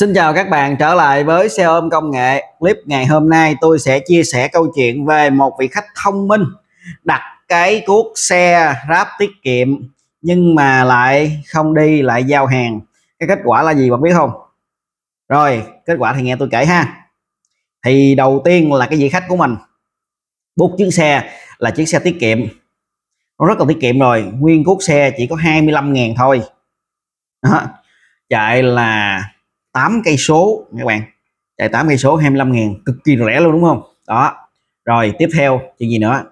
Xin chào các bạn trở lại với xe ôm công nghệ clip ngày hôm nay tôi sẽ chia sẻ câu chuyện về một vị khách thông minh đặt cái cuốc xe ráp tiết kiệm nhưng mà lại không đi lại giao hàng cái kết quả là gì bạn biết không rồi kết quả thì nghe tôi kể ha thì đầu tiên là cái vị khách của mình bút chiếc xe là chiếc xe tiết kiệm nó rất là tiết kiệm rồi nguyên cuốc xe chỉ có 25.000 thôi đó. chạy là 8 cây số các bạn chạy 8 cây số 25 ngàn cực kỳ rẻ luôn đúng không đó rồi tiếp theo chuyện gì nữa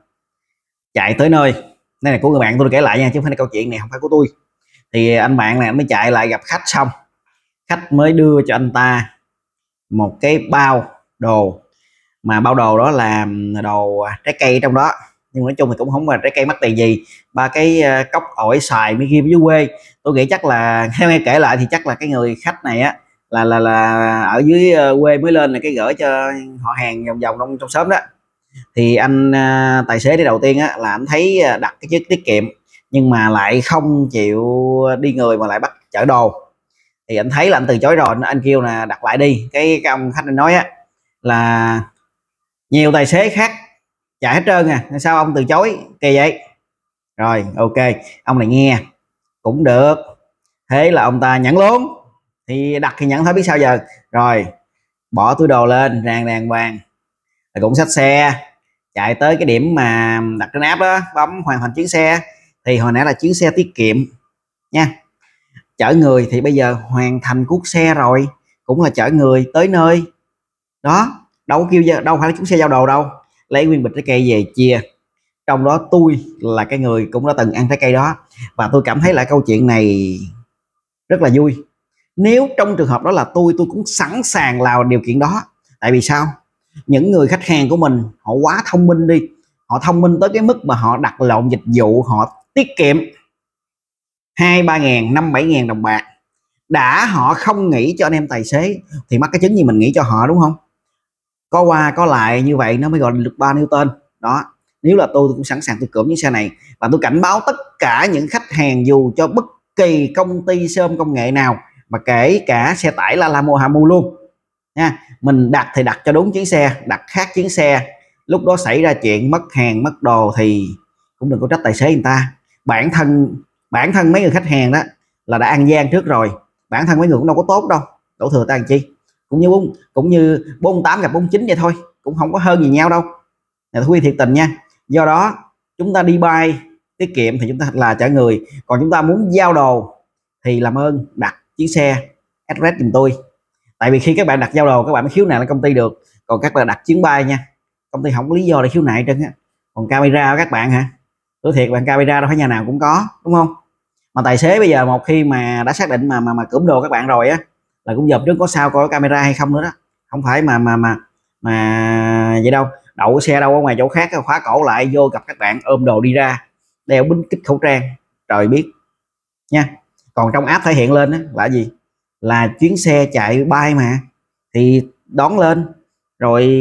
chạy tới nơi đây là của người bạn tôi kể lại nha chứ không phải là câu chuyện này không phải của tôi thì anh bạn này mới chạy lại gặp khách xong khách mới đưa cho anh ta một cái bao đồ mà bao đồ đó là đồ à, trái cây trong đó nhưng nói chung thì cũng không là trái cây mất tiền gì ba cái à, cốc ổi xài mới ghi dưới quê tôi nghĩ chắc là theo nghe kể lại thì chắc là cái người khách này á là là là ở dưới ờ, quê mới lên là cái gửi cho họ hàng vòng vòng trong trong xóm đó thì anh à, tài xế đi đầu tiên á, là anh thấy à, đặt cái chiếc tiết kiệm nhưng mà lại không chịu đi người mà lại bắt chở đồ thì anh thấy là anh từ chối rồi anh kêu là đặt lại đi cái, cái ông khách anh nói á, là nhiều tài xế khác chạy hết trơn à sao ông từ chối kỳ vậy rồi ok ông này nghe cũng được thế là ông ta nhẫn luôn thì đặt thì nhận thôi biết sao giờ rồi bỏ túi đồ lên ràng ràng vàng rồi cũng xách xe chạy tới cái điểm mà đặt trên app đó bấm hoàn thành chuyến xe thì hồi nãy là chuyến xe tiết kiệm nha chở người thì bây giờ hoàn thành cuốc xe rồi cũng là chở người tới nơi đó đâu kêu đâu phải là chuyến xe giao đồ đâu lấy nguyên bịch trái cây về chia trong đó tôi là cái người cũng đã từng ăn trái cây đó và tôi cảm thấy là câu chuyện này rất là vui nếu trong trường hợp đó là tôi tôi cũng sẵn sàng làm điều kiện đó tại vì sao những người khách hàng của mình họ quá thông minh đi họ thông minh tới cái mức mà họ đặt lộn dịch vụ họ tiết kiệm hai ba ngàn năm bảy ngàn đồng bạc đã họ không nghĩ cho anh em tài xế thì mắc cái chứng gì mình nghĩ cho họ đúng không có qua có lại như vậy nó mới gọi là lực ba newton đó nếu là tôi, tôi cũng sẵn sàng tôi cưỡng những xe này và tôi cảnh báo tất cả những khách hàng dù cho bất kỳ công ty sơm công nghệ nào mà kể cả xe tải la la mua hà mu luôn nha mình đặt thì đặt cho đúng chuyến xe đặt khác chuyến xe lúc đó xảy ra chuyện mất hàng mất đồ thì cũng đừng có trách tài xế người ta bản thân bản thân mấy người khách hàng đó là đã ăn gian trước rồi bản thân mấy người cũng đâu có tốt đâu đổ thừa tàn chi cũng như cũng như 48 gặp 49 vậy thôi cũng không có hơn gì nhau đâu này khuyên thiệt tình nha do đó chúng ta đi bay tiết kiệm thì chúng ta là trả người còn chúng ta muốn giao đồ thì làm ơn đặt chiếc xe address dùm tôi tại vì khi các bạn đặt giao đồ các bạn mới khiếu nại lên công ty được còn các bạn đặt chuyến bay nha công ty không có lý do để khiếu nại trên. á còn camera của các bạn hả tôi thiệt bạn camera đâu phải nhà nào cũng có đúng không mà tài xế bây giờ một khi mà đã xác định mà mà mà cưỡng đồ các bạn rồi á là cũng dập trước có sao coi camera hay không nữa đó không phải mà mà mà mà vậy đâu đậu xe đâu ở ngoài chỗ khác khóa cổ lại vô gặp các bạn ôm đồ đi ra đeo bính kích khẩu trang trời biết nha còn trong app thể hiện lên đó, là gì là chuyến xe chạy bay mà thì đón lên rồi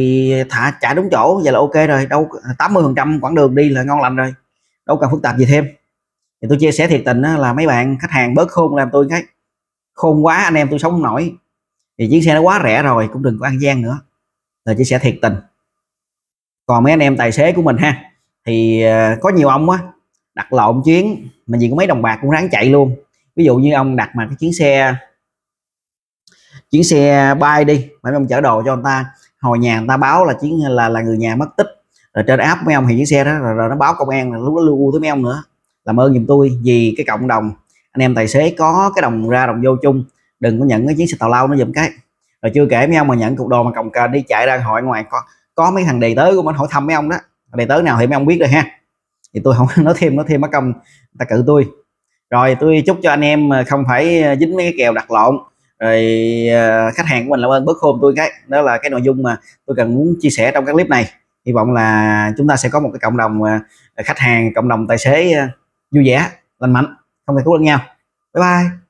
thả trả đúng chỗ vậy là ok rồi đâu 80 phần trăm quãng đường đi là ngon lành rồi đâu cần phức tạp gì thêm thì tôi chia sẻ thiệt tình là mấy bạn khách hàng bớt khôn làm tôi cái khôn quá anh em tôi sống không nổi thì chuyến xe nó quá rẻ rồi cũng đừng có ăn gian nữa là chia sẻ thiệt tình còn mấy anh em tài xế của mình ha thì ờ, có nhiều ông á đặt lộn chuyến mà gì có mấy đồng bạc cũng ráng chạy luôn ví dụ như ông đặt mà cái chuyến xe chuyến xe bay đi mà ông chở đồ cho người ta hồi nhà người ta báo là chuyến là là người nhà mất tích rồi trên app mấy ông thì chiếc xe đó rồi, rồi nó báo công an là lúc đó lưu u tới mấy ông nữa làm ơn giùm tôi vì cái cộng đồng anh em tài xế có cái đồng ra đồng vô chung đừng có nhận cái chiếc xe tàu lao nó giùm cái rồi chưa kể mấy ông mà nhận cục đồ mà còng cờ đi chạy ra hỏi ngoài có có mấy thằng đầy tới của mình hỏi thăm mấy ông đó đầy tới nào thì mấy ông biết rồi ha thì tôi không nói thêm nói thêm mất công ta cự tôi rồi tôi chúc cho anh em không phải ờ, dính mấy cái kèo đặt lộn rồi ờ, khách hàng của mình làm ơn bớt hôm tôi cái đó là cái nội dung mà tôi cần muốn chia sẻ trong các clip này hy vọng là chúng ta sẽ có một cái cộng đồng ờ, khách hàng cộng đồng tài xế vui vẻ lành mạnh không thể cứu lẫn nhau bye bye